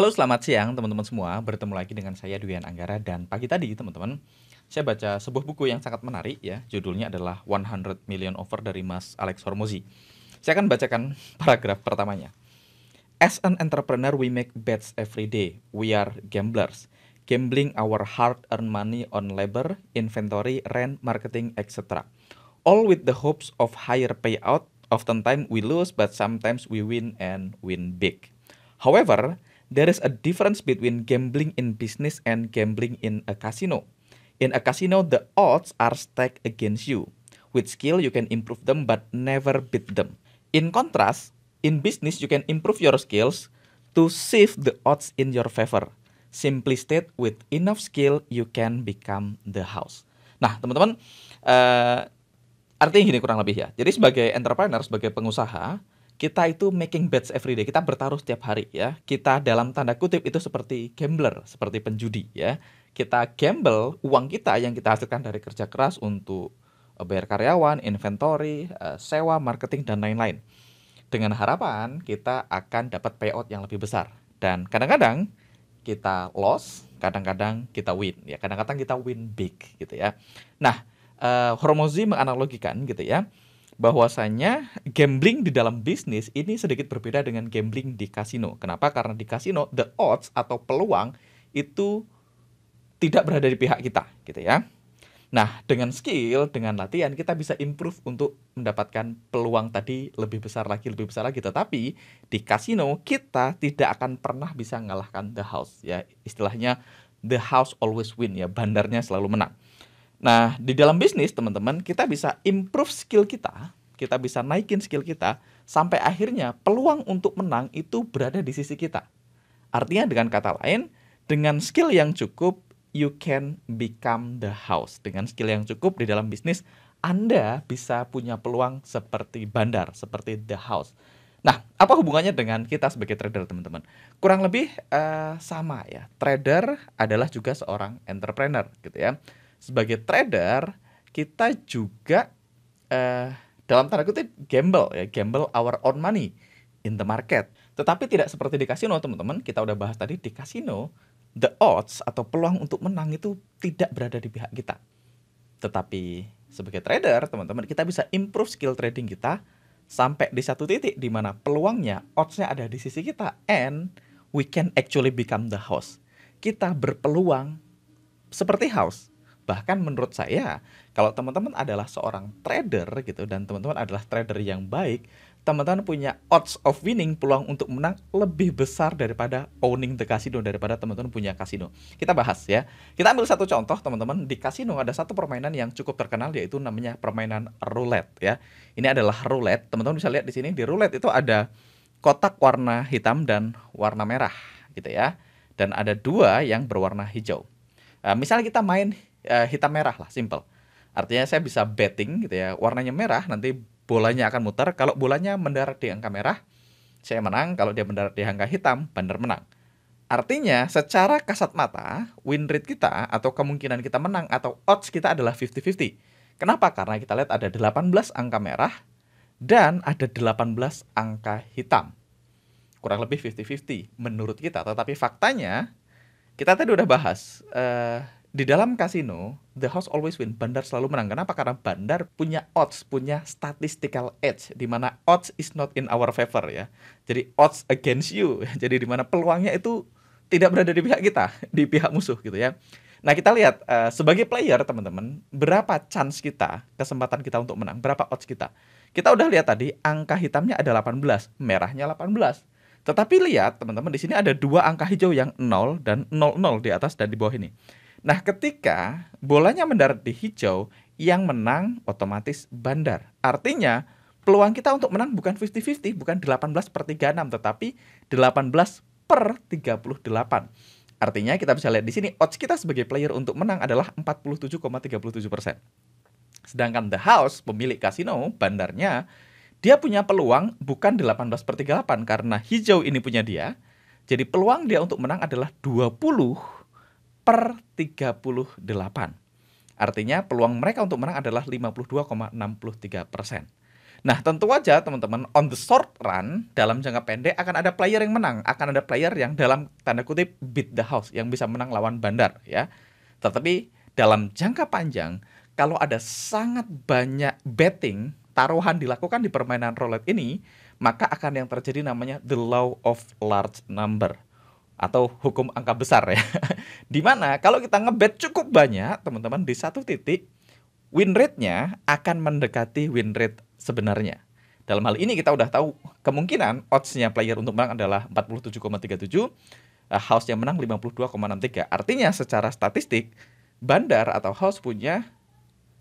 Halo selamat siang teman-teman semua, bertemu lagi dengan saya Duyan Anggara dan pagi tadi teman-teman saya baca sebuah buku yang sangat menarik ya, judulnya adalah 100 Million over dari Mas Alex Hormozi. Saya akan bacakan paragraf pertamanya. As an entrepreneur we make bets every day, we are gamblers. Gambling our hard-earned money on labor, inventory, rent, marketing, etc. All with the hopes of higher payout, oftentimes we lose but sometimes we win and win big. However, There is a difference between gambling in business and gambling in a casino. In a casino, the odds are stacked against you. With skill, you can improve them but never beat them. In contrast, in business, you can improve your skills to shift the odds in your favor. Simply state, with enough skill, you can become the house. Nah, teman-teman, uh, artinya gini kurang lebih ya. Jadi sebagai entrepreneur, sebagai pengusaha, kita itu making bets every day. Kita bertaruh setiap hari ya. Kita dalam tanda kutip itu seperti gambler, seperti penjudi ya. Kita gamble uang kita yang kita hasilkan dari kerja keras untuk eh, bayar karyawan, inventory, eh, sewa, marketing dan lain-lain. Dengan harapan kita akan dapat payout yang lebih besar. Dan kadang-kadang kita loss, kadang-kadang kita win ya. Kadang-kadang kita win big gitu ya. Nah, uh, eh, Hormozi menganalogikan gitu ya bahwasanya gambling di dalam bisnis ini sedikit berbeda dengan gambling di kasino. Kenapa? Karena di kasino the odds atau peluang itu tidak berada di pihak kita, gitu ya. Nah, dengan skill, dengan latihan kita bisa improve untuk mendapatkan peluang tadi lebih besar lagi, lebih besar lagi. Tetapi di kasino kita tidak akan pernah bisa mengalahkan the house ya. Istilahnya the house always win ya, bandarnya selalu menang. Nah, di dalam bisnis, teman-teman, kita bisa improve skill kita, kita bisa naikin skill kita sampai akhirnya peluang untuk menang itu berada di sisi kita. Artinya dengan kata lain, dengan skill yang cukup you can become the house. Dengan skill yang cukup di dalam bisnis, Anda bisa punya peluang seperti bandar, seperti the house. Nah, apa hubungannya dengan kita sebagai trader, teman-teman? Kurang lebih uh, sama ya. Trader adalah juga seorang entrepreneur, gitu ya sebagai trader kita juga uh, dalam tanda kutip gamble ya gamble our own money in the market tetapi tidak seperti di kasino teman-teman kita udah bahas tadi di kasino the odds atau peluang untuk menang itu tidak berada di pihak kita tetapi sebagai trader teman-teman kita bisa improve skill trading kita sampai di satu titik di mana peluangnya oddsnya ada di sisi kita and we can actually become the host kita berpeluang seperti house bahkan menurut saya kalau teman-teman adalah seorang trader gitu dan teman-teman adalah trader yang baik teman-teman punya odds of winning peluang untuk menang lebih besar daripada owning the casino daripada teman-teman punya kasino kita bahas ya kita ambil satu contoh teman-teman di kasino ada satu permainan yang cukup terkenal yaitu namanya permainan roulette ya ini adalah roulette teman-teman bisa lihat di sini di roulette itu ada kotak warna hitam dan warna merah gitu ya dan ada dua yang berwarna hijau. Uh, nah, misalnya kita main Ya, hitam merah lah, simple. Artinya saya bisa betting gitu ya, warnanya merah nanti bolanya akan muter. Kalau bolanya mendarat di angka merah, saya menang. Kalau dia mendarat di angka hitam, bandar menang. Artinya secara kasat mata, win rate kita atau kemungkinan kita menang atau odds kita adalah 50-50. Kenapa? Karena kita lihat ada 18 angka merah dan ada 18 angka hitam. Kurang lebih 50-50 menurut kita. Tetapi faktanya, kita tadi udah bahas, uh, di dalam kasino the house always win bandar selalu menang kenapa karena bandar punya odds punya statistical edge di mana odds is not in our favor ya jadi odds against you jadi di mana peluangnya itu tidak berada di pihak kita di pihak musuh gitu ya nah kita lihat uh, sebagai player teman-teman berapa chance kita kesempatan kita untuk menang berapa odds kita kita udah lihat tadi angka hitamnya ada 18 merahnya 18 tetapi lihat teman-teman di sini ada dua angka hijau yang 0 dan 00 di atas dan di bawah ini Nah, ketika bolanya mendarat di hijau, yang menang otomatis bandar. Artinya, peluang kita untuk menang bukan 50-50, bukan 18 per 36, tetapi 18 per 38. Artinya kita bisa lihat di sini, odds kita sebagai player untuk menang adalah 47,37 Sedangkan The House, pemilik kasino, bandarnya, dia punya peluang bukan 18 per 38 karena hijau ini punya dia. Jadi peluang dia untuk menang adalah 20 per 38. Artinya peluang mereka untuk menang adalah 52,63 persen. Nah tentu aja teman-teman on the short run dalam jangka pendek akan ada player yang menang, akan ada player yang dalam tanda kutip beat the house yang bisa menang lawan bandar ya. Tetapi dalam jangka panjang kalau ada sangat banyak betting taruhan dilakukan di permainan roulette ini maka akan yang terjadi namanya the law of large number atau hukum angka besar ya. Dimana kalau kita ngebet cukup banyak teman-teman di satu titik win rate-nya akan mendekati win rate sebenarnya. Dalam hal ini kita udah tahu kemungkinan odds-nya player untuk menang adalah 47,37, house yang menang 52,63. Artinya secara statistik bandar atau house punya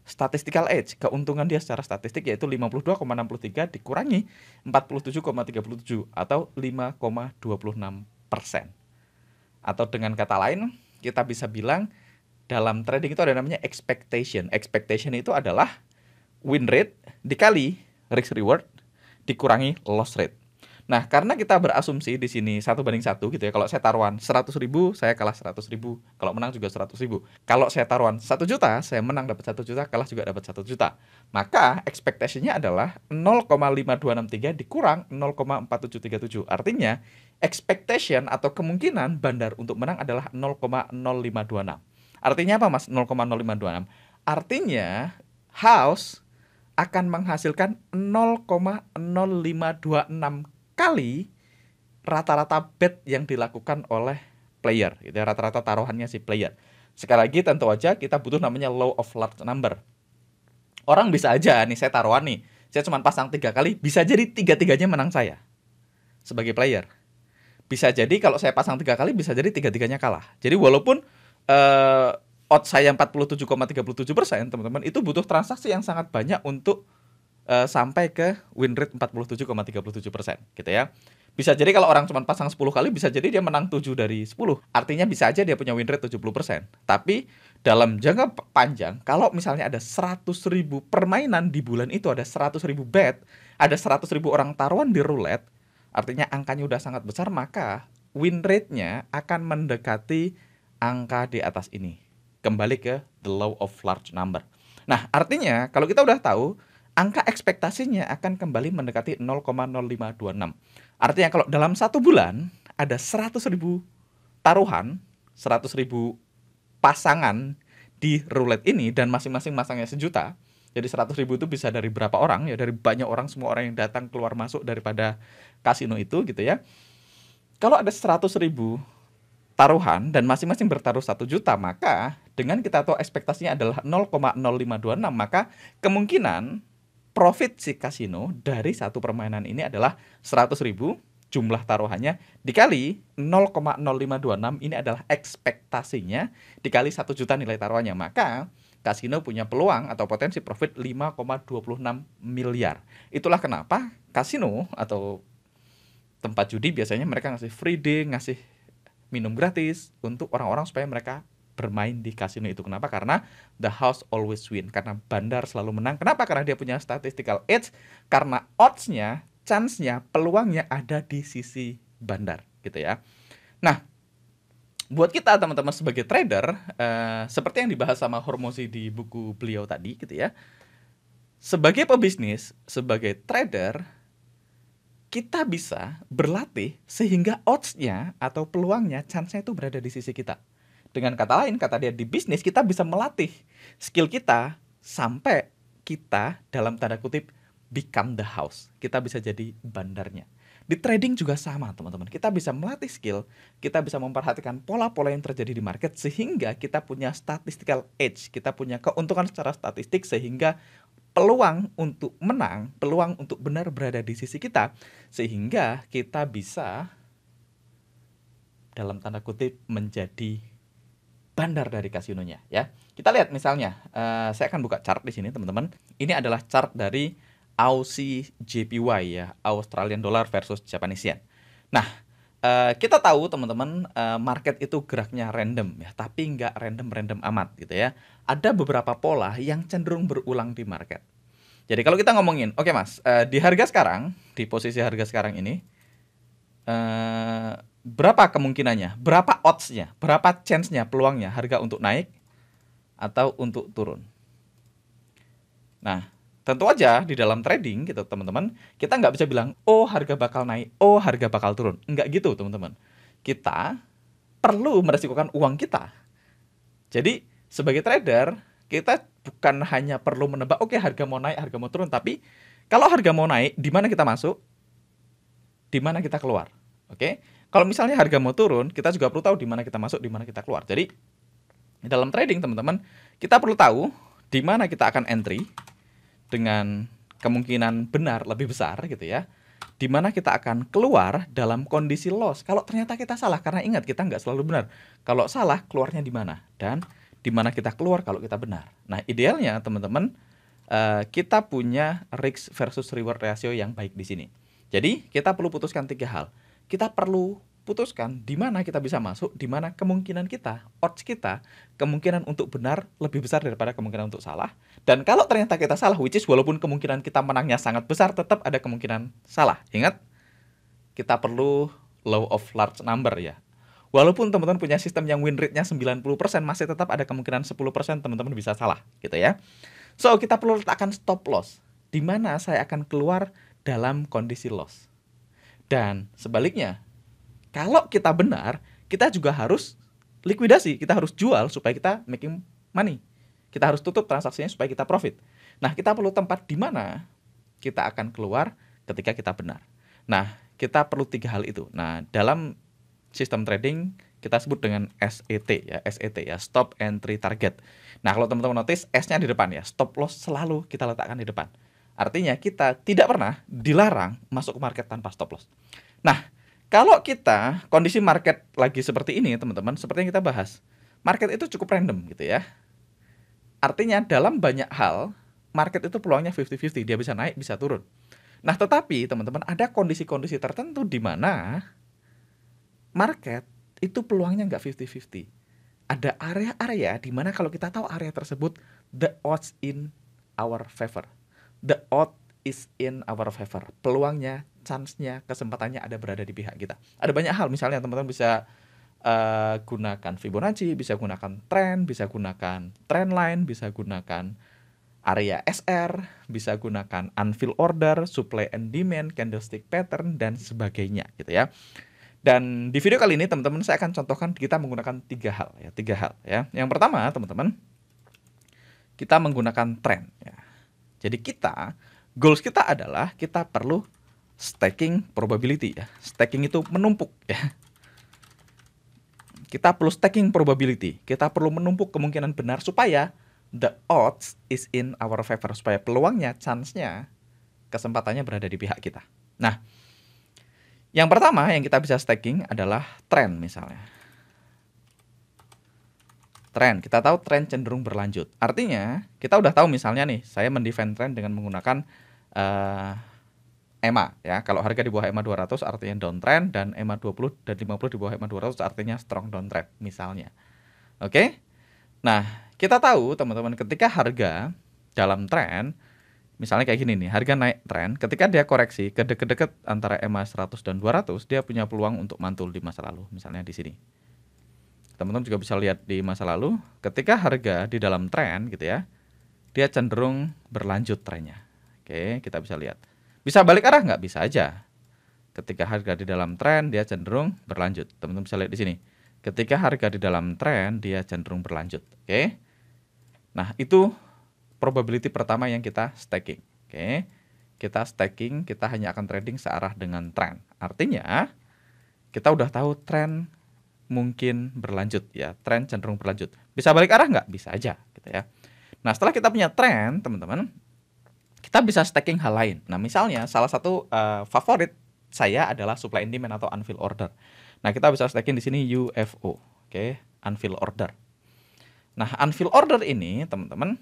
statistical edge, keuntungan dia secara statistik yaitu 52,63 dikurangi 47,37 atau 5,26 persen. Atau dengan kata lain, kita bisa bilang dalam trading itu ada namanya expectation. Expectation itu adalah win rate dikali risk reward dikurangi loss rate. Nah, karena kita berasumsi di sini satu banding satu gitu ya. Kalau saya taruhan 100 ribu, saya kalah 100 ribu. Kalau menang juga 100 ribu. Kalau saya taruhan 1 juta, saya menang dapat 1 juta, kalah juga dapat 1 juta. Maka expectation-nya adalah 0,5263 dikurang 0,4737. Artinya, expectation atau kemungkinan bandar untuk menang adalah 0,0526. Artinya apa Mas 0,0526? Artinya House akan menghasilkan 0,0526 kali rata-rata bet yang dilakukan oleh player gitu rata-rata taruhannya si player. Sekali lagi tentu aja kita butuh namanya law of large number. Orang bisa aja nih saya taruhan nih, saya cuma pasang tiga kali, bisa jadi tiga-tiganya menang saya sebagai player bisa jadi kalau saya pasang tiga kali bisa jadi tiga-tiganya kalah. Jadi walaupun uh, eh, out saya 47,37 persen, teman-teman, itu butuh transaksi yang sangat banyak untuk uh, sampai ke win rate 47,37 persen, gitu ya. Bisa jadi kalau orang cuma pasang 10 kali, bisa jadi dia menang 7 dari 10. Artinya bisa aja dia punya win rate 70 persen. Tapi dalam jangka panjang, kalau misalnya ada seratus ribu permainan di bulan itu, ada seratus ribu bet, ada seratus ribu orang taruhan di roulette, artinya angkanya udah sangat besar maka win rate-nya akan mendekati angka di atas ini. Kembali ke the law of large number. Nah, artinya kalau kita udah tahu angka ekspektasinya akan kembali mendekati 0,0526. Artinya kalau dalam satu bulan ada 100 ribu taruhan, 100 ribu pasangan di roulette ini dan masing-masing masangnya sejuta, jadi 100 ribu itu bisa dari berapa orang ya dari banyak orang semua orang yang datang keluar masuk daripada kasino itu gitu ya. Kalau ada 100 ribu taruhan dan masing-masing bertaruh satu juta maka dengan kita tahu ekspektasinya adalah 0,0526 maka kemungkinan profit si kasino dari satu permainan ini adalah 100 ribu jumlah taruhannya dikali 0,0526 ini adalah ekspektasinya dikali satu juta nilai taruhannya maka kasino punya peluang atau potensi profit 5,26 miliar. Itulah kenapa kasino atau tempat judi biasanya mereka ngasih free day, ngasih minum gratis untuk orang-orang supaya mereka bermain di kasino itu. Kenapa? Karena the house always win. Karena bandar selalu menang. Kenapa? Karena dia punya statistical edge. Karena odds-nya, chance-nya, peluangnya ada di sisi bandar gitu ya. Nah, buat kita teman-teman sebagai trader uh, seperti yang dibahas sama Hormosi di buku beliau tadi gitu ya sebagai pebisnis sebagai trader kita bisa berlatih sehingga oddsnya atau peluangnya chance-nya itu berada di sisi kita dengan kata lain kata dia di bisnis kita bisa melatih skill kita sampai kita dalam tanda kutip become the house kita bisa jadi bandarnya di trading juga sama, teman-teman. Kita bisa melatih skill, kita bisa memperhatikan pola-pola yang terjadi di market sehingga kita punya statistical edge, kita punya keuntungan secara statistik sehingga peluang untuk menang, peluang untuk benar berada di sisi kita sehingga kita bisa dalam tanda kutip menjadi bandar dari kasinonya ya. Kita lihat misalnya, uh, saya akan buka chart di sini teman-teman. Ini adalah chart dari Aussie JPY ya, Australian Dollar versus Japanese Yen. Nah, uh, kita tahu teman-teman uh, market itu geraknya random ya, tapi nggak random-random amat gitu ya. Ada beberapa pola yang cenderung berulang di market. Jadi kalau kita ngomongin, oke okay mas, uh, di harga sekarang, di posisi harga sekarang ini, uh, berapa kemungkinannya, berapa oddsnya, berapa chance-nya, peluangnya harga untuk naik atau untuk turun? Nah, tentu aja di dalam trading gitu teman-teman kita nggak bisa bilang oh harga bakal naik oh harga bakal turun nggak gitu teman-teman kita perlu meresikokan uang kita jadi sebagai trader kita bukan hanya perlu menebak oke okay, harga mau naik harga mau turun tapi kalau harga mau naik di mana kita masuk di mana kita keluar oke okay? kalau misalnya harga mau turun kita juga perlu tahu di mana kita masuk di mana kita keluar jadi dalam trading teman-teman kita perlu tahu di mana kita akan entry dengan kemungkinan benar lebih besar gitu ya di mana kita akan keluar dalam kondisi loss. Kalau ternyata kita salah, karena ingat kita nggak selalu benar. Kalau salah, keluarnya di mana dan di mana kita keluar kalau kita benar. Nah, idealnya teman-teman eh, kita punya risk versus reward ratio yang baik di sini. Jadi kita perlu putuskan tiga hal. Kita perlu putuskan di mana kita bisa masuk, di mana kemungkinan kita, odds kita, kemungkinan untuk benar lebih besar daripada kemungkinan untuk salah. Dan kalau ternyata kita salah, which is walaupun kemungkinan kita menangnya sangat besar, tetap ada kemungkinan salah. Ingat, kita perlu law of large number ya. Walaupun teman-teman punya sistem yang win rate-nya 90%, masih tetap ada kemungkinan 10% teman-teman bisa salah gitu ya. So, kita perlu letakkan stop loss. Di mana saya akan keluar dalam kondisi loss. Dan sebaliknya, kalau kita benar, kita juga harus likuidasi, kita harus jual supaya kita making money. Kita harus tutup transaksinya supaya kita profit. Nah, kita perlu tempat di mana kita akan keluar ketika kita benar. Nah, kita perlu tiga hal itu. Nah, dalam sistem trading kita sebut dengan SET ya, SET ya, stop entry target. Nah, kalau teman-teman notice S-nya di depan ya, stop loss selalu kita letakkan di depan. Artinya kita tidak pernah dilarang masuk ke market tanpa stop loss. Nah, kalau kita kondisi market lagi seperti ini, teman-teman, seperti yang kita bahas, market itu cukup random gitu ya. Artinya dalam banyak hal, market itu peluangnya 50-50, dia bisa naik, bisa turun. Nah, tetapi teman-teman, ada kondisi-kondisi tertentu di mana market itu peluangnya nggak 50-50. Ada area-area di mana kalau kita tahu area tersebut, the odds in our favor. The odds is in our favor. Peluangnya chance-nya, kesempatannya ada berada di pihak kita. Ada banyak hal misalnya teman-teman bisa uh, gunakan Fibonacci, bisa gunakan trend, bisa gunakan trendline bisa gunakan area SR, bisa gunakan unfilled order, supply and demand, candlestick pattern dan sebagainya gitu ya. Dan di video kali ini teman-teman saya akan contohkan kita menggunakan tiga hal ya, tiga hal ya. Yang pertama teman-teman kita menggunakan trend ya. Jadi kita goals kita adalah kita perlu Staking probability ya. staking itu menumpuk ya. Kita perlu staking probability. Kita perlu menumpuk kemungkinan benar supaya the odds is in our favor supaya peluangnya, chance-nya, kesempatannya berada di pihak kita. Nah, yang pertama yang kita bisa staking adalah trend misalnya. Trend kita tahu trend cenderung berlanjut. Artinya, kita udah tahu misalnya nih, saya mendefend trend dengan menggunakan uh, EMA ya. Kalau harga di bawah EMA 200 artinya downtrend dan EMA 20 dan 50 di bawah EMA 200 artinya strong downtrend misalnya. Oke. Okay? Nah, kita tahu teman-teman ketika harga dalam tren misalnya kayak gini nih, harga naik tren, ketika dia koreksi ke deket-deket antara EMA 100 dan 200, dia punya peluang untuk mantul di masa lalu misalnya di sini. Teman-teman juga bisa lihat di masa lalu ketika harga di dalam tren gitu ya, dia cenderung berlanjut trennya. Oke, okay, kita bisa lihat bisa balik arah nggak? Bisa aja. Ketika harga di dalam tren, dia cenderung berlanjut. Teman-teman bisa lihat di sini. Ketika harga di dalam tren, dia cenderung berlanjut. Oke. Okay? Nah, itu probability pertama yang kita staking. Oke. Okay? Kita staking, kita hanya akan trading searah dengan tren. Artinya, kita udah tahu tren mungkin berlanjut ya. Tren cenderung berlanjut. Bisa balik arah nggak? Bisa aja gitu ya. Nah, setelah kita punya tren, teman-teman, kita bisa stacking hal lain. Nah, misalnya salah satu uh, favorit saya adalah supply and demand atau unfilled order. Nah, kita bisa stacking di sini UFO, oke, okay? unfilled order. Nah, unfilled order ini, teman-teman,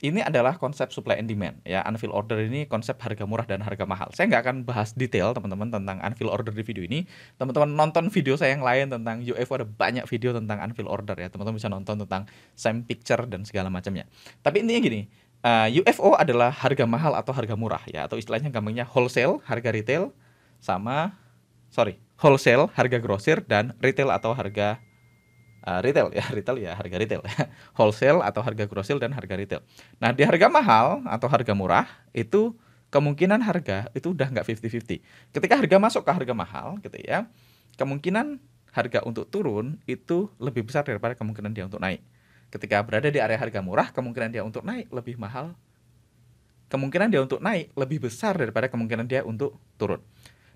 ini adalah konsep supply and demand. Ya, unfilled order ini konsep harga murah dan harga mahal. Saya nggak akan bahas detail, teman-teman, tentang unfilled order di video ini. Teman-teman nonton video saya yang lain tentang UFO ada banyak video tentang unfilled order ya. Teman-teman bisa nonton tentang same picture dan segala macamnya. Tapi intinya gini, Uh, eh, UFO adalah harga mahal atau harga murah ya atau istilahnya gampangnya wholesale harga retail sama sorry wholesale harga grosir dan retail atau harga uh, retail ya retail ya harga retail ya. wholesale atau harga grosir dan harga retail. Nah di harga mahal atau harga murah itu kemungkinan harga itu udah nggak 50-50. Ketika harga masuk ke harga mahal gitu ya kemungkinan harga untuk turun itu lebih besar daripada kemungkinan dia untuk naik. Ketika berada di area harga murah, kemungkinan dia untuk naik lebih mahal. Kemungkinan dia untuk naik lebih besar daripada kemungkinan dia untuk turun.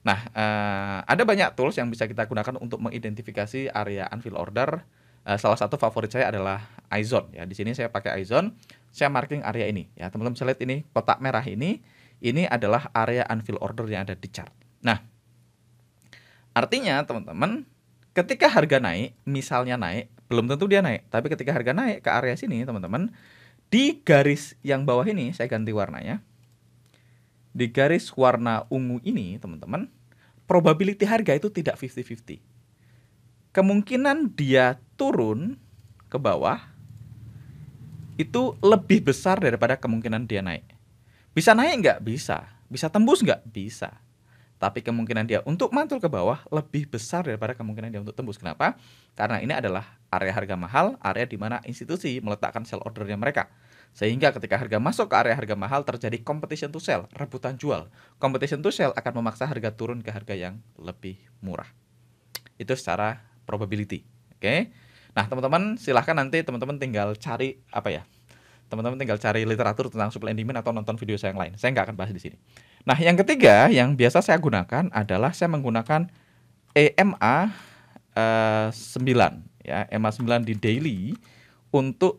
Nah, eh, ada banyak tools yang bisa kita gunakan untuk mengidentifikasi area unfill order. eh, salah satu favorit saya adalah iZone ya. Di sini saya pakai iZone, saya marking area ini ya. Teman-teman bisa lihat ini kotak merah ini, ini adalah area unfill order yang ada di chart. Nah, artinya teman-teman ketika harga naik, misalnya naik belum tentu dia naik. Tapi ketika harga naik ke area sini, teman-teman, di garis yang bawah ini saya ganti warnanya. Di garis warna ungu ini, teman-teman, probability harga itu tidak 50-50. Kemungkinan dia turun ke bawah itu lebih besar daripada kemungkinan dia naik. Bisa naik nggak? Bisa. Bisa tembus nggak? Bisa tapi kemungkinan dia untuk mantul ke bawah lebih besar daripada kemungkinan dia untuk tembus. Kenapa? Karena ini adalah area harga mahal, area di mana institusi meletakkan sell ordernya mereka. Sehingga ketika harga masuk ke area harga mahal terjadi competition to sell, rebutan jual. Competition to sell akan memaksa harga turun ke harga yang lebih murah. Itu secara probability. Oke. Okay? Nah, teman-teman silahkan nanti teman-teman tinggal cari apa ya? teman-teman tinggal cari literatur tentang supply and demand atau nonton video saya yang lain. Saya nggak akan bahas di sini. Nah, yang ketiga yang biasa saya gunakan adalah saya menggunakan EMA uh, 9 ya, e EMA 9 di daily untuk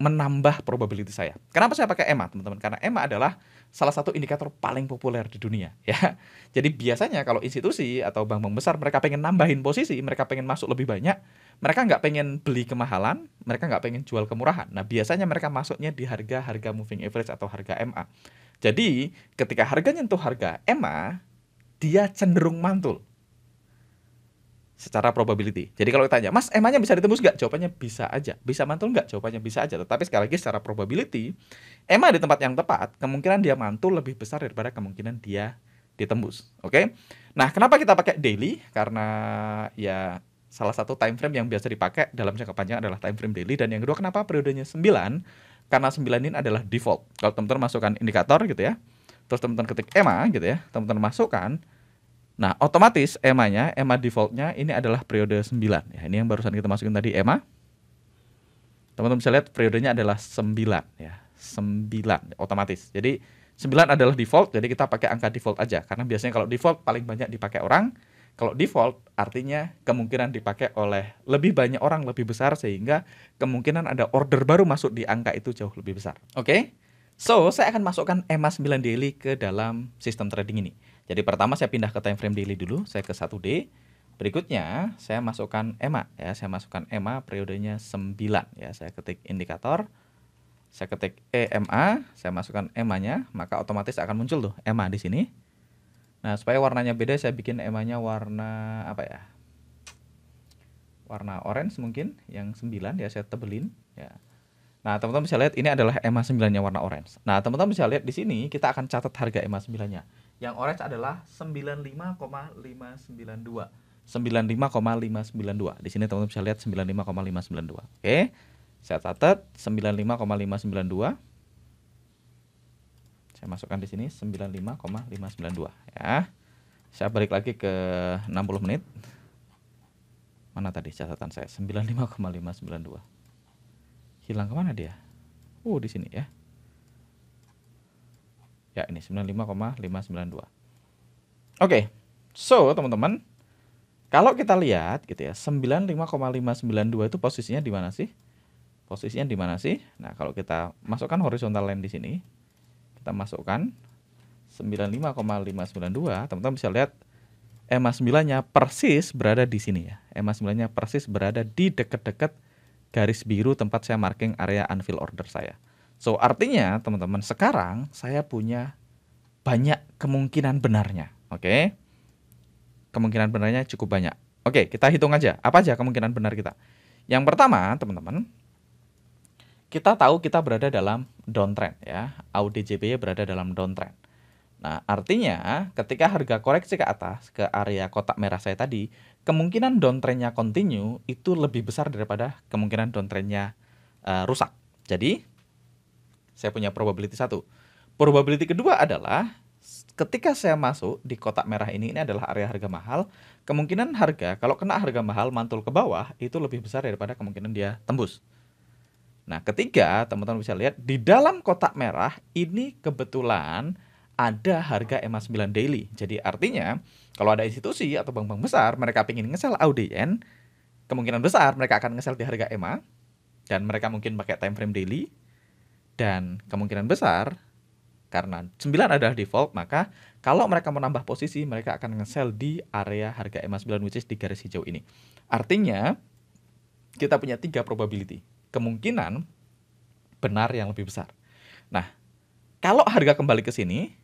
menambah probability saya. Kenapa saya pakai EMA, teman-teman? Karena EMA adalah salah satu indikator paling populer di dunia ya. Jadi biasanya kalau institusi atau bank-bank besar mereka pengen nambahin posisi, mereka pengen masuk lebih banyak, mereka nggak pengen beli kemahalan, mereka nggak pengen jual kemurahan. Nah biasanya mereka masuknya di harga-harga moving average atau harga MA. Jadi ketika harganya nyentuh harga MA, dia cenderung mantul secara probability. Jadi kalau ditanya, Mas, emangnya bisa ditembus nggak? Jawabannya bisa aja. Bisa mantul nggak? Jawabannya bisa aja. Tetapi sekali lagi secara probability, emang di tempat yang tepat, kemungkinan dia mantul lebih besar daripada kemungkinan dia ditembus. Oke? Okay? Nah, kenapa kita pakai daily? Karena ya salah satu time frame yang biasa dipakai dalam jangka panjang adalah time frame daily. Dan yang kedua, kenapa periodenya 9? Karena 9 ini adalah default. Kalau teman-teman masukkan indikator gitu ya, terus teman-teman ketik EMA gitu ya, teman-teman masukkan, Nah, otomatis EMA-nya, EMA defaultnya ini adalah periode 9. Ya, ini yang barusan kita masukin tadi EMA. Teman-teman bisa lihat periodenya adalah 9 ya. 9 otomatis. Jadi 9 adalah default, jadi kita pakai angka default aja karena biasanya kalau default paling banyak dipakai orang. Kalau default artinya kemungkinan dipakai oleh lebih banyak orang lebih besar sehingga kemungkinan ada order baru masuk di angka itu jauh lebih besar. Oke. Okay? So, saya akan masukkan EMA 9 daily ke dalam sistem trading ini. Jadi pertama saya pindah ke time frame daily dulu, saya ke 1D. Berikutnya saya masukkan EMA ya, saya masukkan EMA periodenya 9 ya. Saya ketik indikator, saya ketik EMA, saya masukkan EMA-nya, maka otomatis akan muncul tuh EMA di sini. Nah, supaya warnanya beda saya bikin EMA-nya warna apa ya? Warna orange mungkin yang 9 ya saya tebelin ya. Nah, teman-teman bisa lihat ini adalah e EMA 9-nya warna orange. Nah, teman-teman bisa lihat di sini kita akan catat harga e EMA 9-nya. Yang orange adalah 95,592. 95,592. Di sini teman-teman bisa lihat 95,592. Oke. Saya catat 95,592. Saya masukkan di sini 95,592 ya. Saya balik lagi ke 60 menit. Mana tadi catatan saya? 95,592. Hilang kemana dia? Uh, di sini ya. Ya ini 95,592. Oke, okay. so teman-teman, kalau kita lihat gitu ya, 95,592 itu posisinya di mana sih? Posisinya di mana sih? Nah, kalau kita masukkan horizontal line di sini, kita masukkan 95,592, teman-teman bisa lihat EMA 9-nya persis berada di sini ya. EMA 9-nya persis berada di dekat-dekat garis biru tempat saya marking area unfill order saya. So artinya teman-teman sekarang saya punya banyak kemungkinan benarnya. Oke. Okay? Kemungkinan benarnya cukup banyak. Oke, okay, kita hitung aja. Apa aja kemungkinan benar kita? Yang pertama, teman-teman, kita tahu kita berada dalam downtrend ya. Audi berada dalam downtrend. Nah, artinya ketika harga koreksi ke atas ke area kotak merah saya tadi, kemungkinan downtrendnya continue itu lebih besar daripada kemungkinan downtrendnya uh, rusak. Jadi saya punya probability satu. Probability kedua adalah ketika saya masuk di kotak merah ini ini adalah area harga mahal kemungkinan harga kalau kena harga mahal mantul ke bawah itu lebih besar daripada kemungkinan dia tembus nah ketiga teman-teman bisa lihat di dalam kotak merah ini kebetulan ada harga EMA 9 daily jadi artinya kalau ada institusi atau bank-bank besar mereka ingin ngesel audien kemungkinan besar mereka akan ngesel di harga EMA dan mereka mungkin pakai time frame daily dan kemungkinan besar karena 9 adalah default, maka kalau mereka menambah posisi, mereka akan nge-sell di area harga EMA 9 which is di garis hijau ini. Artinya kita punya tiga probability. Kemungkinan benar yang lebih besar. Nah, kalau harga kembali ke sini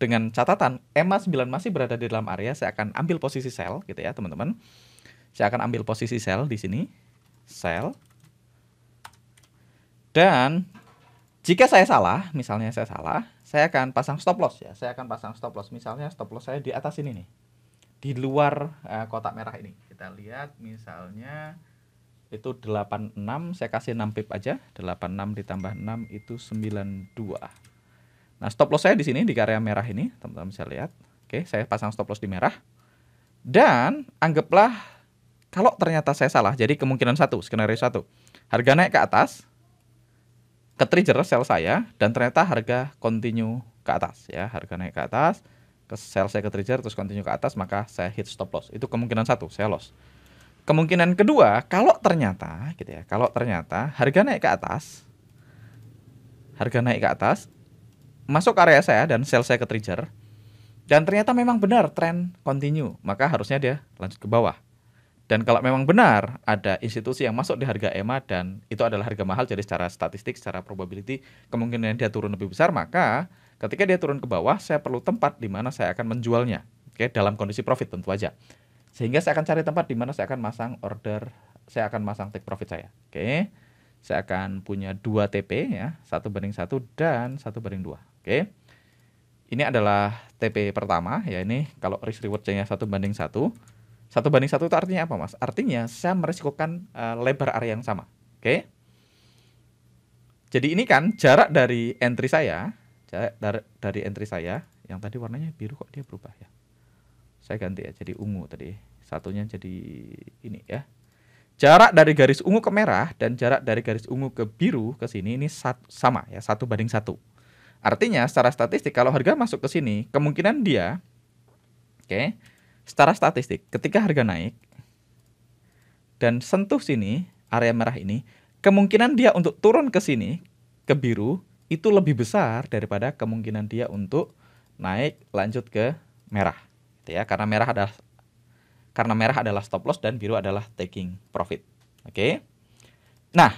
dengan catatan EMA 9 masih berada di dalam area, saya akan ambil posisi sell gitu ya, teman-teman. Saya akan ambil posisi sell di sini. Sell. Dan jika saya salah, misalnya saya salah, saya akan pasang stop loss ya. Saya akan pasang stop loss. Misalnya stop loss saya di atas ini nih. Di luar uh, kotak merah ini. Kita lihat misalnya itu 86, saya kasih 6 pip aja. 86 ditambah 6 itu 92. Nah, stop loss saya di sini di area merah ini, teman-teman bisa lihat. Oke, saya pasang stop loss di merah. Dan anggaplah kalau ternyata saya salah, jadi kemungkinan satu, skenario satu. Harga naik ke atas, ke sell saya dan ternyata harga continue ke atas ya harga naik ke atas ke sell saya ke trigger terus continue ke atas maka saya hit stop loss itu kemungkinan satu saya loss kemungkinan kedua kalau ternyata gitu ya kalau ternyata harga naik ke atas harga naik ke atas masuk area saya dan sell saya ke trigger dan ternyata memang benar tren continue maka harusnya dia lanjut ke bawah dan kalau memang benar ada institusi yang masuk di harga EMA dan itu adalah harga mahal jadi secara statistik, secara probability kemungkinan dia turun lebih besar, maka ketika dia turun ke bawah saya perlu tempat di mana saya akan menjualnya. Oke, dalam kondisi profit tentu aja. Sehingga saya akan cari tempat di mana saya akan masang order, saya akan masang take profit saya. Oke. Saya akan punya dua TP ya, satu banding satu dan satu banding dua. Oke. Ini adalah TP pertama ya ini kalau risk reward rewardnya satu banding satu satu banding satu itu artinya apa, Mas? Artinya saya meresikokan uh, lebar area yang sama. Oke? Okay? Jadi ini kan jarak dari entry saya, jarak dari, dari entry saya yang tadi warnanya biru kok dia berubah ya. Saya ganti ya jadi ungu tadi. Satunya jadi ini ya. Jarak dari garis ungu ke merah dan jarak dari garis ungu ke biru ke sini ini sat, sama ya, satu banding satu. Artinya secara statistik kalau harga masuk ke sini, kemungkinan dia oke, okay, secara statistik ketika harga naik dan sentuh sini area merah ini kemungkinan dia untuk turun ke sini ke biru itu lebih besar daripada kemungkinan dia untuk naik lanjut ke merah gitu ya karena merah adalah karena merah adalah stop loss dan biru adalah taking profit oke okay? nah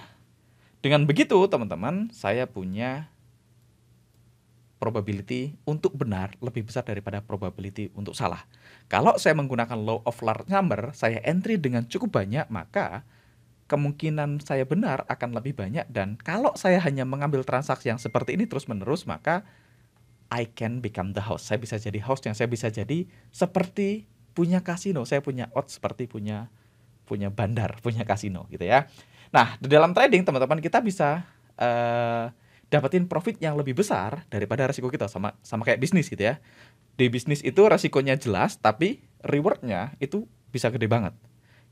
dengan begitu teman-teman saya punya probability untuk benar lebih besar daripada probability untuk salah. Kalau saya menggunakan law of large number, saya entry dengan cukup banyak, maka kemungkinan saya benar akan lebih banyak dan kalau saya hanya mengambil transaksi yang seperti ini terus-menerus, maka I can become the host. Saya bisa jadi host yang saya bisa jadi seperti punya kasino, saya punya odds seperti punya punya bandar, punya kasino gitu ya. Nah, di dalam trading teman-teman kita bisa uh, dapetin profit yang lebih besar daripada resiko kita sama sama kayak bisnis gitu ya di bisnis itu resikonya jelas tapi rewardnya itu bisa gede banget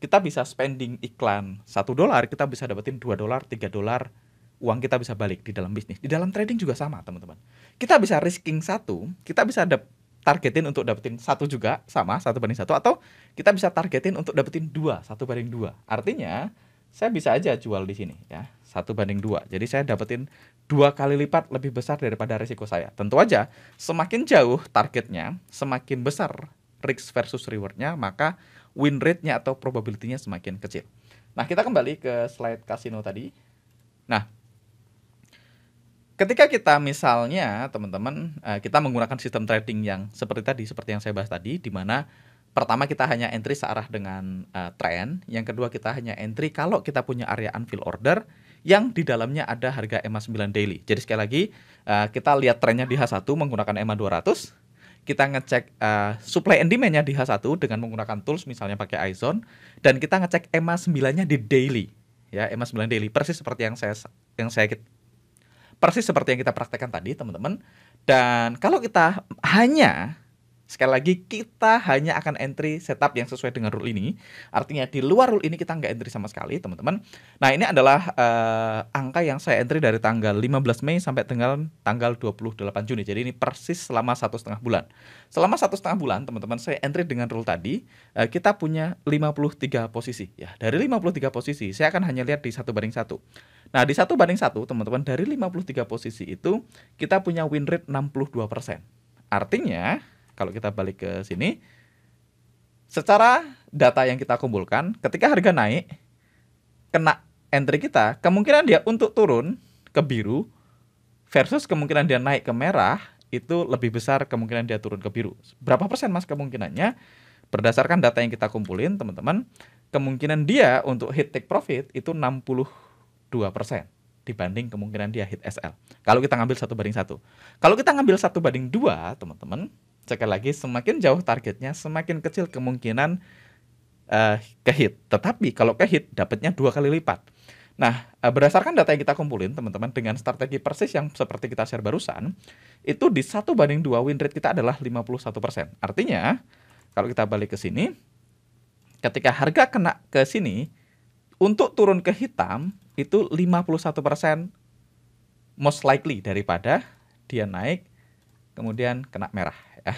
kita bisa spending iklan satu dolar kita bisa dapetin dua dolar tiga dolar uang kita bisa balik di dalam bisnis di dalam trading juga sama teman-teman kita bisa risking satu kita bisa ada targetin untuk dapetin satu juga sama satu banding satu atau kita bisa targetin untuk dapetin dua satu banding dua artinya saya bisa aja jual di sini ya satu banding dua jadi saya dapetin dua kali lipat lebih besar daripada risiko saya tentu aja semakin jauh targetnya semakin besar risk versus rewardnya maka win rate-nya atau probability-nya semakin kecil nah kita kembali ke slide kasino tadi nah ketika kita misalnya teman-teman eh, kita menggunakan sistem trading yang seperti tadi seperti yang saya bahas tadi di mana pertama kita hanya entry searah dengan uh, eh, tren, yang kedua kita hanya entry kalau kita punya area unfill order yang di dalamnya ada harga e EMA 9 daily. Jadi sekali lagi uh, kita lihat trennya di H1 menggunakan EMA 200 kita ngecek uh, supply and demand-nya di H1 dengan menggunakan tools misalnya pakai iZone dan kita ngecek e EMA 9-nya di daily ya e EMA 9 daily persis seperti yang saya yang saya persis seperti yang kita praktekkan tadi teman-teman dan kalau kita hanya Sekali lagi kita hanya akan entry setup yang sesuai dengan rule ini. Artinya di luar rule ini kita nggak entry sama sekali, teman-teman. Nah, ini adalah uh, angka yang saya entry dari tanggal 15 Mei sampai tanggal, tanggal 28 Juni. Jadi ini persis selama satu setengah bulan. Selama satu setengah bulan, teman-teman, saya entry dengan rule tadi, uh, kita punya 53 posisi. Ya, dari 53 posisi, saya akan hanya lihat di satu banding satu. Nah, di satu banding satu, teman-teman, dari 53 posisi itu kita punya win rate 62%. Artinya kalau kita balik ke sini secara data yang kita kumpulkan ketika harga naik kena entry kita kemungkinan dia untuk turun ke biru versus kemungkinan dia naik ke merah itu lebih besar kemungkinan dia turun ke biru. Berapa persen mas kemungkinannya? Berdasarkan data yang kita kumpulin teman-teman, kemungkinan dia untuk hit take profit itu 62 persen dibanding kemungkinan dia hit SL. Kalau kita ngambil satu banding satu. Kalau kita ngambil satu banding dua, teman-teman, sekali lagi semakin jauh targetnya semakin kecil kemungkinan uh, eh, ke hit. Tetapi kalau ke hit dapatnya dua kali lipat. Nah, uh, berdasarkan data yang kita kumpulin teman-teman dengan strategi persis yang seperti kita share barusan, itu di satu banding dua win rate kita adalah 51%. Artinya, kalau kita balik ke sini, ketika harga kena ke sini, untuk turun ke hitam itu 51% most likely daripada dia naik kemudian kena merah ya.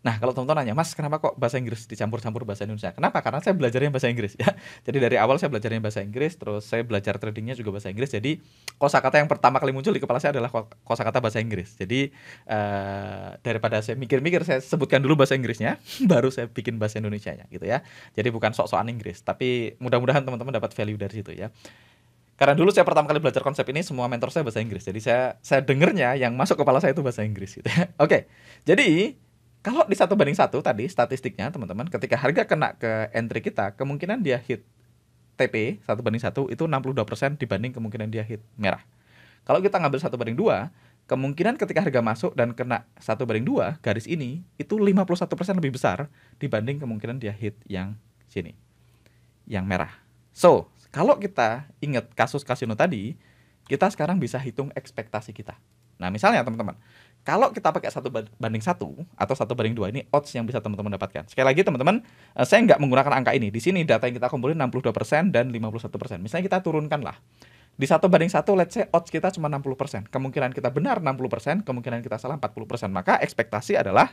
Nah, kalau teman-teman nanya, Mas, kenapa kok bahasa Inggris dicampur-campur bahasa Indonesia? Kenapa? Karena saya belajarnya bahasa Inggris ya. Jadi dari awal saya belajarnya bahasa Inggris, terus saya belajar tradingnya juga bahasa Inggris. Jadi kosakata yang pertama kali muncul di kepala saya adalah kosakata bahasa Inggris. Jadi uh, daripada saya mikir-mikir, saya sebutkan dulu bahasa Inggrisnya, baru saya bikin bahasa Indonesia-nya, gitu ya. Jadi bukan sok-sokan Inggris, tapi mudah-mudahan teman-teman dapat value dari situ ya. Karena dulu saya pertama kali belajar konsep ini semua mentor saya bahasa Inggris. Jadi saya saya dengernya yang masuk kepala saya itu bahasa Inggris gitu ya. Oke. Jadi kalau di satu banding satu tadi statistiknya teman-teman ketika harga kena ke entry kita kemungkinan dia hit TP satu banding satu itu 62% dibanding kemungkinan dia hit merah. Kalau kita ngambil satu banding dua kemungkinan ketika harga masuk dan kena satu banding dua garis ini itu 51% lebih besar dibanding kemungkinan dia hit yang sini yang merah. So, kalau kita ingat kasus kasino tadi, kita sekarang bisa hitung ekspektasi kita. Nah, misalnya teman-teman, kalau kita pakai satu banding satu atau satu banding dua ini odds yang bisa teman-teman dapatkan. Sekali lagi teman-teman, eh, saya nggak menggunakan angka ini. Di sini data yang kita kumpulin 62% dan 51%. Misalnya kita turunkan lah. Di satu banding satu, let's say odds kita cuma 60%. Kemungkinan kita benar 60%, kemungkinan kita salah 40%. Maka ekspektasi adalah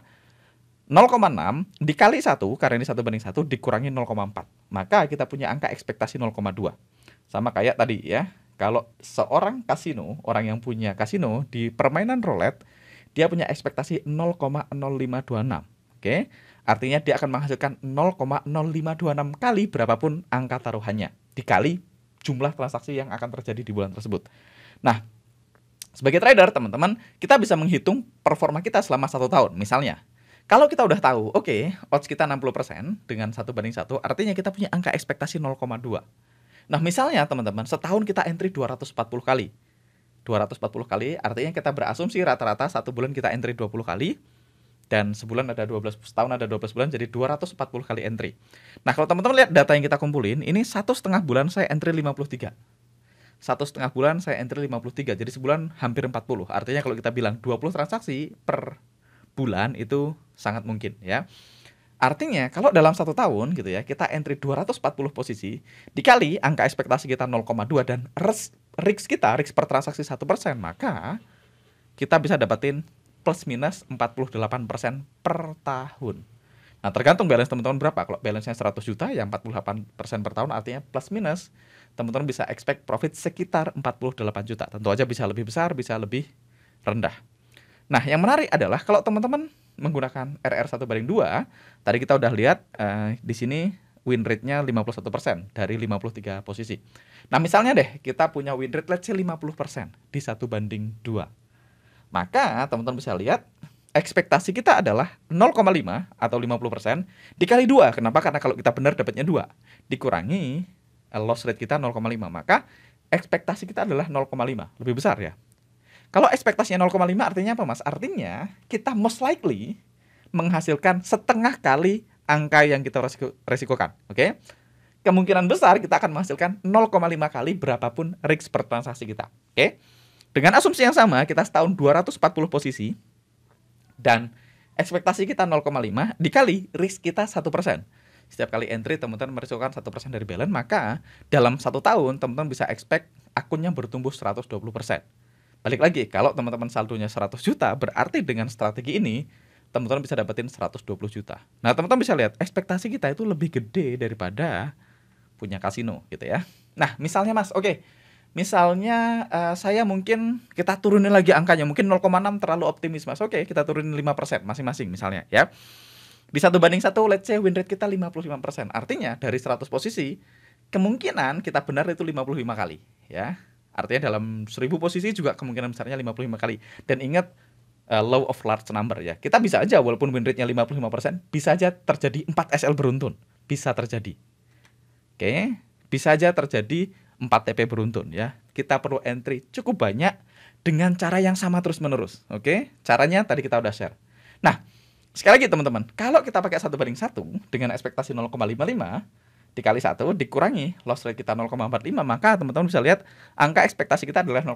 0,6 dikali 1 karena ini 1 banding 1 dikurangi 0,4. Maka kita punya angka ekspektasi 0,2. Sama kayak tadi ya. Kalau seorang kasino, orang yang punya kasino di permainan roulette, dia punya ekspektasi 0,0526. Oke. Artinya dia akan menghasilkan 0,0526 kali berapapun angka taruhannya dikali jumlah transaksi yang akan terjadi di bulan tersebut. Nah, sebagai trader teman-teman, kita bisa menghitung performa kita selama satu tahun misalnya kalau kita udah tahu, oke, okay, odds kita 60% dengan satu banding satu, artinya kita punya angka ekspektasi 0,2. Nah, misalnya teman-teman, setahun kita entry 240 kali. 240 kali artinya kita berasumsi rata-rata satu bulan kita entry 20 kali dan sebulan ada 12 setahun ada 12 bulan jadi 240 kali entry. Nah, kalau teman-teman lihat data yang kita kumpulin, ini satu setengah bulan saya entry 53 satu setengah bulan saya entry 53 jadi sebulan hampir 40 artinya kalau kita bilang 20 transaksi per bulan itu sangat mungkin ya. Artinya kalau dalam satu tahun gitu ya kita entry 240 posisi dikali angka ekspektasi kita 0,2 dan risk, kita risk per transaksi satu persen maka kita bisa dapetin plus minus 48 persen per tahun. Nah tergantung balance teman-teman berapa. Kalau balance-nya 100 juta ya 48 persen per tahun artinya plus minus teman-teman bisa expect profit sekitar 48 juta. Tentu aja bisa lebih besar bisa lebih rendah. Nah, yang menarik adalah kalau teman-teman menggunakan RR 1 banding 2, tadi kita udah lihat uh, di sini win rate-nya 51% dari 53 posisi. Nah, misalnya deh kita punya win rate let's say 50% di 1 banding 2. Maka teman-teman bisa lihat ekspektasi kita adalah 0,5 atau 50% dikali 2. Kenapa? Karena kalau kita benar dapatnya 2. Dikurangi eh, loss rate kita 0,5. Maka ekspektasi kita adalah 0,5. Lebih besar ya. Kalau ekspektasinya 0,5 artinya apa Mas? Artinya kita most likely menghasilkan setengah kali angka yang kita resiko, resikokan, oke? Okay? Kemungkinan besar kita akan menghasilkan 0,5 kali berapapun risk per transaksi kita, oke? Dengan asumsi yang sama, kita setahun 240 posisi dan ekspektasi kita 0,5 dikali risk kita satu persen, Setiap kali entry teman-teman satu persen dari balance, maka dalam satu tahun teman-teman bisa expect akunnya bertumbuh 120% balik lagi kalau teman-teman saldonya 100 juta berarti dengan strategi ini teman-teman bisa dapetin 120 juta nah teman-teman bisa lihat ekspektasi kita itu lebih gede daripada punya kasino gitu ya nah misalnya mas oke okay. Misalnya uh, saya mungkin kita turunin lagi angkanya, mungkin 0,6 terlalu optimis mas. Oke, okay, kita turunin 5% masing-masing misalnya ya. Di satu banding satu, let's say win rate kita 55%. Artinya dari 100 posisi, kemungkinan kita benar itu 55 kali ya Artinya dalam 1000 posisi juga kemungkinan besarnya 55 kali. Dan ingat uh, law of large number ya. Kita bisa aja walaupun win rate-nya 55%, bisa aja terjadi 4 SL beruntun. Bisa terjadi. Oke, okay? bisa aja terjadi 4 TP beruntun ya. Kita perlu entry cukup banyak dengan cara yang sama terus-menerus. Oke, okay? caranya tadi kita udah share. Nah, sekali lagi teman-teman, kalau kita pakai satu banding satu dengan ekspektasi 0,55, dikali satu dikurangi loss rate kita 0,45 maka teman-teman bisa lihat angka ekspektasi kita adalah 0,1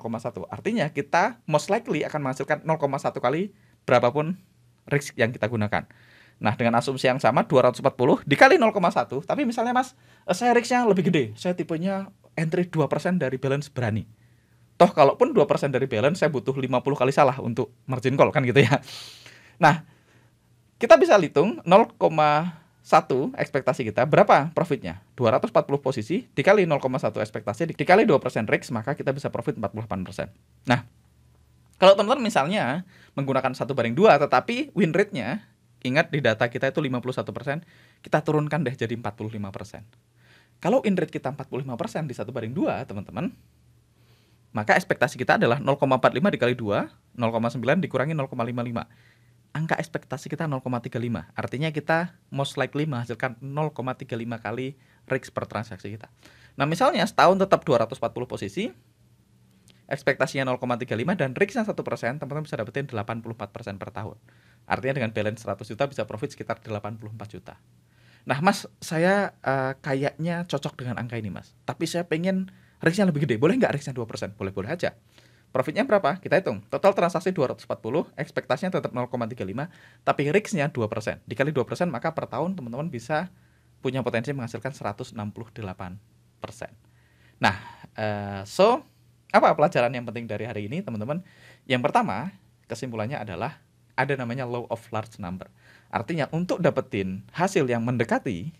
artinya kita most likely akan menghasilkan 0,1 kali berapapun risk yang kita gunakan nah dengan asumsi yang sama 240 dikali 0,1 tapi misalnya mas eh, saya risknya lebih gede saya tipenya entry 2% dari balance berani toh kalaupun 2% dari balance saya butuh 50 kali salah untuk margin call kan gitu ya nah kita bisa hitung 0, satu ekspektasi kita berapa profitnya 240 posisi dikali 0,1 ekspektasi dikali 2% risk maka kita bisa profit 48% nah kalau teman-teman misalnya menggunakan satu banding dua tetapi win rate-nya ingat di data kita itu 51% kita turunkan deh jadi 45% kalau win rate kita 45% di satu banding dua teman-teman maka ekspektasi kita adalah 0,45 dikali 2 0,9 dikurangi 0,55 angka ekspektasi kita 0,35. Artinya kita most likely menghasilkan 0,35 kali risk per transaksi kita. Nah, misalnya setahun tetap 240 posisi, ekspektasinya 0,35 dan risknya 1%, teman-teman bisa dapetin 84% per tahun. Artinya dengan balance 100 juta bisa profit sekitar 84 juta. Nah, Mas, saya uh, kayaknya cocok dengan angka ini, Mas. Tapi saya pengen risknya lebih gede. Boleh nggak risknya 2%? Boleh-boleh aja. Profitnya berapa? Kita hitung. Total transaksi 240, ekspektasinya tetap 0,35, tapi risknya 2%. Dikali 2% maka per tahun teman-teman bisa punya potensi menghasilkan 168%. Nah, uh, so apa pelajaran yang penting dari hari ini teman-teman? Yang pertama, kesimpulannya adalah ada namanya law of large number. Artinya untuk dapetin hasil yang mendekati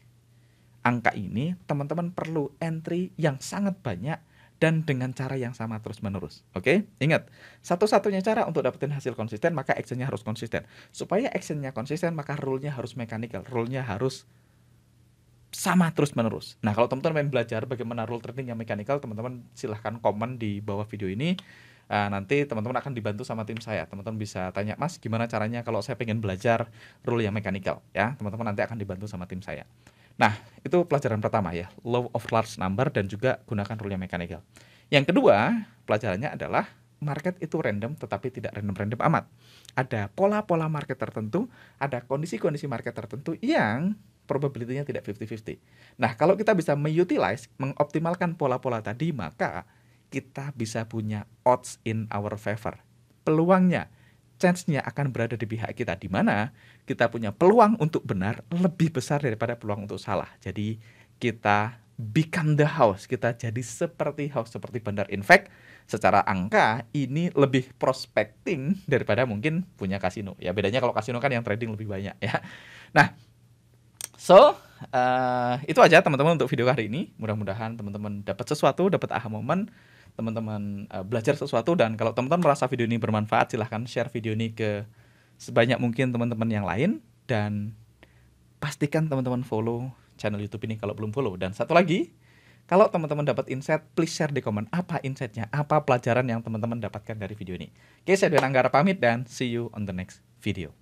angka ini, teman-teman perlu entry yang sangat banyak dan dengan cara yang sama terus-menerus. Oke? Okay? Ingat, satu-satunya cara untuk dapetin hasil konsisten maka actionnya harus konsisten. Supaya actionnya konsisten maka rule-nya harus mechanical, rule-nya harus sama terus-menerus. Nah, kalau teman-teman ingin belajar bagaimana rule trading yang mechanical, teman-teman silahkan komen di bawah video ini. Uh, nanti teman-teman akan dibantu sama tim saya. Teman-teman bisa tanya, Mas, gimana caranya kalau saya pengen belajar rule yang mechanical? Ya, teman-teman nanti akan dibantu sama tim saya. Nah, itu pelajaran pertama ya, law of large number dan juga gunakan rule yang mechanical. Yang kedua, pelajarannya adalah market itu random tetapi tidak random-random amat. Ada pola-pola market tertentu, ada kondisi-kondisi market tertentu yang probability-nya tidak 50-50. Nah, kalau kita bisa mengutilize, mengoptimalkan pola-pola tadi, maka kita bisa punya odds in our favor. Peluangnya chance-nya akan berada di pihak kita di mana kita punya peluang untuk benar lebih besar daripada peluang untuk salah. Jadi kita become the house, kita jadi seperti house seperti bandar. In fact, secara angka ini lebih prospecting daripada mungkin punya kasino. Ya bedanya kalau kasino kan yang trading lebih banyak ya. Nah, so uh, itu aja teman-teman untuk video kali ini. Mudah-mudahan teman-teman dapat sesuatu, dapat aha moment teman-teman uh, belajar sesuatu dan kalau teman-teman merasa video ini bermanfaat silahkan share video ini ke sebanyak mungkin teman-teman yang lain dan pastikan teman-teman follow channel YouTube ini kalau belum follow dan satu lagi kalau teman-teman dapat insight, please share di komen apa insightnya, apa pelajaran yang teman-teman dapatkan dari video ini. Oke, saya Dwi Anggara pamit dan see you on the next video.